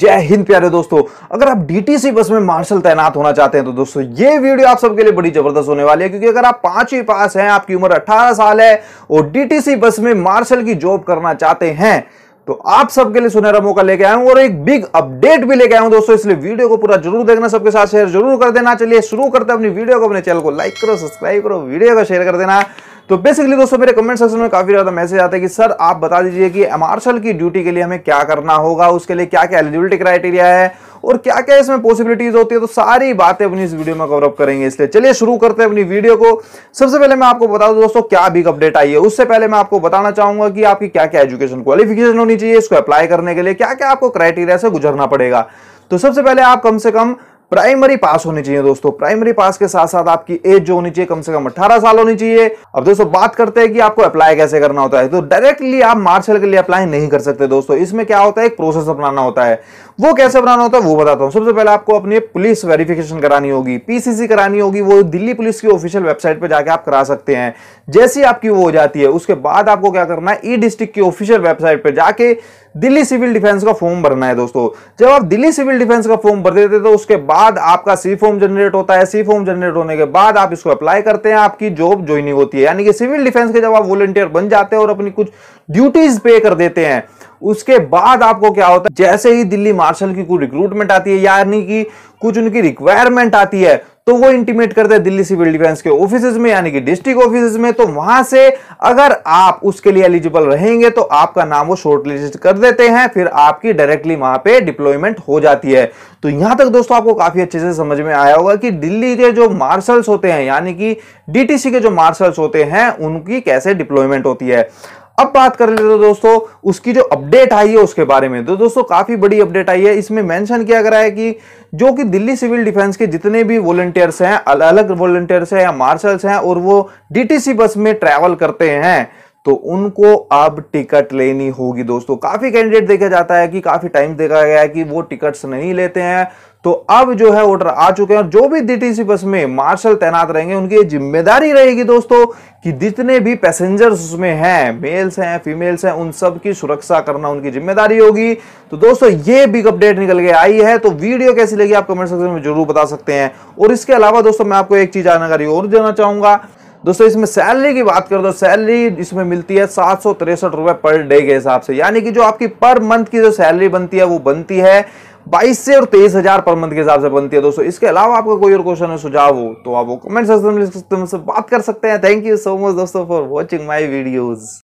जय हिंद प्यारे दोस्तों अगर आप डीटीसी बस में मार्शल तैनात होना चाहते हैं तो दोस्तों ये वीडियो आप सबके लिए बड़ी जबरदस्त होने वाली है क्योंकि अगर आप पांचवी पास हैं आपकी उम्र 18 साल है और डीटीसी बस में मार्शल की जॉब करना चाहते हैं तो आप सबके लिए सुनहरा मौका लेके आया हूं और एक बिग अपडेट भी लेके आया हूं दोस्तों इसलिए वीडियो को पूरा जरूर देखना सबके साथ शेयर जरूर कर देना चलिए शुरू करते अपनी वीडियो को अपने चैनल को लाइक करो सब्सक्राइब करो वीडियो को शेयर कर देना तो बेसिकली दोस्तों मेरे कमेंट सेक्शन में काफ़ी ज़्यादा मैसेज आता है कि सर आप बता दीजिए कि एमआरएसएल की ड्यूटी के लिए हमें क्या करना होगा उसके लिए क्या क्या एलिजिबिलिटी क्राइटेरिया है और क्या क्या इसमें पॉसिबिलिटीज होती है तो सारी बातें अपनी इस वीडियो में कवरअप करेंगे इसलिए चलिए शुरू करते हैं अपनी वीडियो को सबसे पहले मैं आपको बता दूं दोस्तों क्या बिग अपडेट आई है उससे पहले मैं आपको बताना चाहूंगा कि आपकी क्या क्या एजुकेशन क्वालिफिकेशन होनी चाहिए इसको अप्लाई करने के लिए क्या क्या आपको क्राइटेरिया से गुजरना पड़ेगा तो सबसे पहले आप कम से कम प्राइमरी पास होनी चाहिए दोस्तों प्राइमरी पास के साथ साथ आपकी एज जो होनी चाहिए कम से कम 18 साल होनी चाहिए अब दोस्तों बात करते हैं कि आपको अप्लाई कैसे करना होता है तो डायरेक्टली आप मार्शल के लिए अप्लाई नहीं कर सकते दोस्तों इसमें क्या होता है एक प्रोसेस अपनाना होता है वो कैसे बनाना होता है वो बताता हूँ सबसे पहले आपको अपनी पुलिस वेरिफिकेशन करानी होगी पीसीसी करानी होगी वो दिल्ली पुलिस की ऑफिशियल वेबसाइट पर जाकर आप करा सकते हैं जैसी आपकी वो हो जाती है उसके बाद आपको क्या करना है ई e डिस्ट्रिक्ट की ऑफिशियल वेबसाइट पर जाके दिल्ली सिविल डिफेंस का फॉर्म भरना है दोस्तों जब आप दिल्ली सिविल डिफेंस का फॉर्म भर देते तो उसके बाद आपका सी फॉर्म जनरेट होता है सी फॉर्म जनरेट होने के बाद आप इसको अप्लाई करते हैं आपकी जॉब ज्वाइनिंग होती है यानी कि सिविल डिफेंस के जब आप वॉलंटियर बन जाते हैं और अपनी कुछ ड्यूटीज पे कर देते हैं उसके बाद आपको क्या होता है जैसे ही दिल्ली मार्शल की कोई रिक्रूटमेंट आती है यानी कि कुछ उनकी रिक्वायरमेंट आती है तो वो इंटीमेट करते हैं दिल्ली सिविल डिफेंस के ऑफिस में यानी कि डिस्ट्रिक्ट ऑफिस में तो वहां से अगर आप उसके लिए एलिजिबल रहेंगे तो आपका नाम वो शॉर्टलिस्ट कर देते हैं फिर आपकी डायरेक्टली वहां पे डिप्लॉयमेंट हो जाती है तो यहां तक दोस्तों आपको काफी अच्छे से समझ में आया होगा कि दिल्ली के जो मार्शल्स होते हैं यानी कि डीटीसी के जो मार्शल्स होते हैं उनकी कैसे डिप्लॉयमेंट होती है अब बात कर लेते दोस्तों उसकी जो अपडेट आई है उसके बारे में तो दोस्तों काफ़ी बड़ी अपडेट आई है इसमें मेंशन किया गया है कि जो कि दिल्ली सिविल डिफेंस के जितने भी वॉलंटियर्स हैं अलग अलग वॉलंटियर्स हैं या मार्शल्स हैं और वो डीटीसी बस में ट्रैवल करते हैं तो उनको अब टिकट लेनी होगी दोस्तों काफी कैंडिडेट देखा जाता है कि काफी टाइम देखा गया है कि वो टिकट्स नहीं लेते हैं तो अब जो है वोटर आ चुके हैं और जो भी डीटीसी बस में मार्शल तैनात रहेंगे उनकी जिम्मेदारी रहेगी दोस्तों कि जितने भी पैसेंजर्स उसमें हैं मेल्स हैं फीमेल्स हैं उन सब की सुरक्षा करना उनकी जिम्मेदारी होगी तो दोस्तों ये बिग अपडेट निकल के आई है तो वीडियो कैसी लगी आप कमेंट सेक्शन में जरूर बता सकते हैं और इसके अलावा दोस्तों मैं आपको एक चीज जानकारी और देना चाहूंगा दोस्तों इसमें सैलरी की बात कर दो सैलरी इसमें मिलती है सात सौ तिरसठ रुपए पर डे के हिसाब से यानी कि जो आपकी पर मंथ की जो सैलरी बनती है वो बनती है बाईस से और तेईस हजार पर मंथ के हिसाब से बनती है दोस्तों इसके अलावा आपका कोई और क्वेश्चन है सुझाव हो तो आप वो कमेंट सेक्शन में बात कर सकते हैं थैंक यू सो मच दोस्तों फॉर वॉचिंग माई वीडियोज